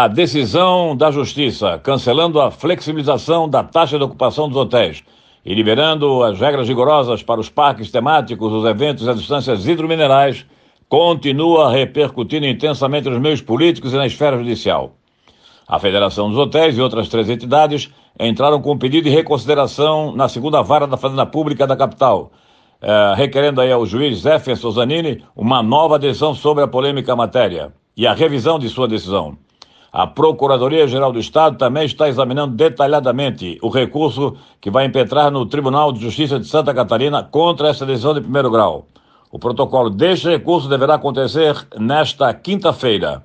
a decisão da Justiça cancelando a flexibilização da taxa de ocupação dos hotéis e liberando as regras rigorosas para os parques temáticos, os eventos e as instâncias hidrominerais continua repercutindo intensamente nos meios políticos e na esfera judicial. A Federação dos Hotéis e outras três entidades entraram com um pedido de reconsideração na segunda vara da Fazenda Pública da capital, eh, requerendo aí ao juiz Zéfer Sozanini uma nova decisão sobre a polêmica matéria e a revisão de sua decisão. A Procuradoria-Geral do Estado também está examinando detalhadamente o recurso que vai impetrar no Tribunal de Justiça de Santa Catarina contra essa decisão de primeiro grau. O protocolo deste recurso deverá acontecer nesta quinta-feira.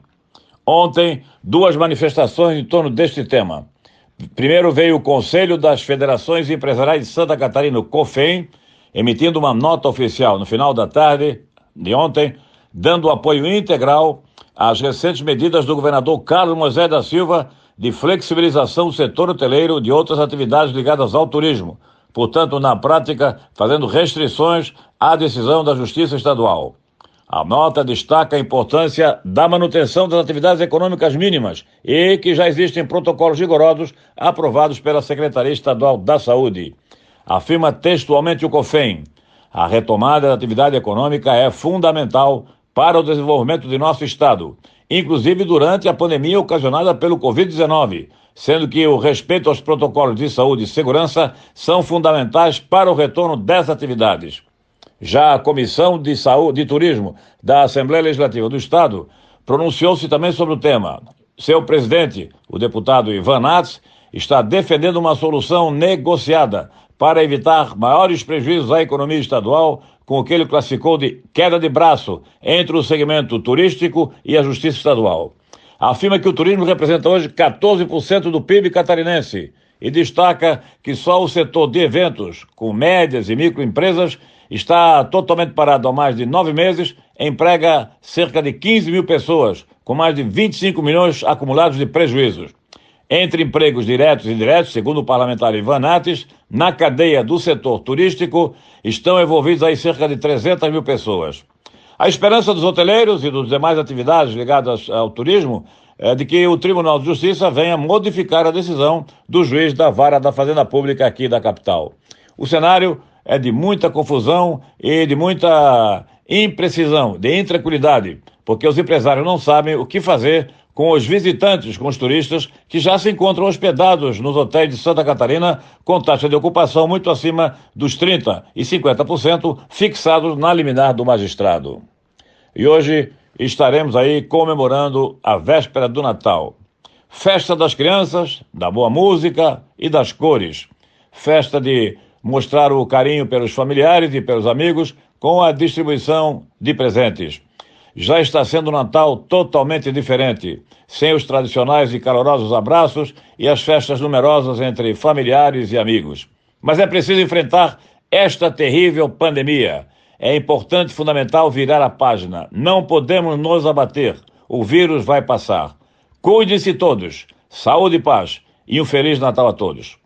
Ontem, duas manifestações em torno deste tema. Primeiro veio o Conselho das Federações Empresariais de Santa Catarina, o COFEM, emitindo uma nota oficial no final da tarde de ontem, dando apoio integral as recentes medidas do governador Carlos Moisés da Silva de flexibilização do setor hoteleiro de outras atividades ligadas ao turismo. Portanto, na prática, fazendo restrições à decisão da Justiça Estadual. A nota destaca a importância da manutenção das atividades econômicas mínimas e que já existem protocolos rigorosos aprovados pela Secretaria Estadual da Saúde. Afirma textualmente o COFEM. A retomada da atividade econômica é fundamental para o desenvolvimento de nosso Estado, inclusive durante a pandemia ocasionada pelo Covid-19, sendo que o respeito aos protocolos de saúde e segurança são fundamentais para o retorno das atividades. Já a Comissão de Saúde e Turismo da Assembleia Legislativa do Estado pronunciou-se também sobre o tema. Seu presidente, o deputado Ivan Nats, está defendendo uma solução negociada para evitar maiores prejuízos à economia estadual, com o que ele classificou de queda de braço entre o segmento turístico e a justiça estadual. Afirma que o turismo representa hoje 14% do PIB catarinense e destaca que só o setor de eventos, com médias e microempresas, está totalmente parado há mais de nove meses, emprega cerca de 15 mil pessoas, com mais de 25 milhões acumulados de prejuízos. Entre empregos diretos e indiretos, segundo o parlamentar Ivan Nates, na cadeia do setor turístico estão envolvidos aí cerca de 300 mil pessoas. A esperança dos hoteleiros e dos demais atividades ligadas ao turismo é de que o Tribunal de Justiça venha modificar a decisão do juiz da vara da Fazenda Pública aqui da capital. O cenário é de muita confusão e de muita imprecisão, de intranquilidade, porque os empresários não sabem o que fazer com os visitantes, com os turistas que já se encontram hospedados nos hotéis de Santa Catarina com taxa de ocupação muito acima dos 30% e 50% fixados na liminar do magistrado. E hoje estaremos aí comemorando a véspera do Natal. Festa das crianças, da boa música e das cores. Festa de mostrar o carinho pelos familiares e pelos amigos com a distribuição de presentes já está sendo um Natal totalmente diferente, sem os tradicionais e calorosos abraços e as festas numerosas entre familiares e amigos. Mas é preciso enfrentar esta terrível pandemia. É importante e fundamental virar a página. Não podemos nos abater. O vírus vai passar. Cuide-se todos. Saúde e paz. E um Feliz Natal a todos.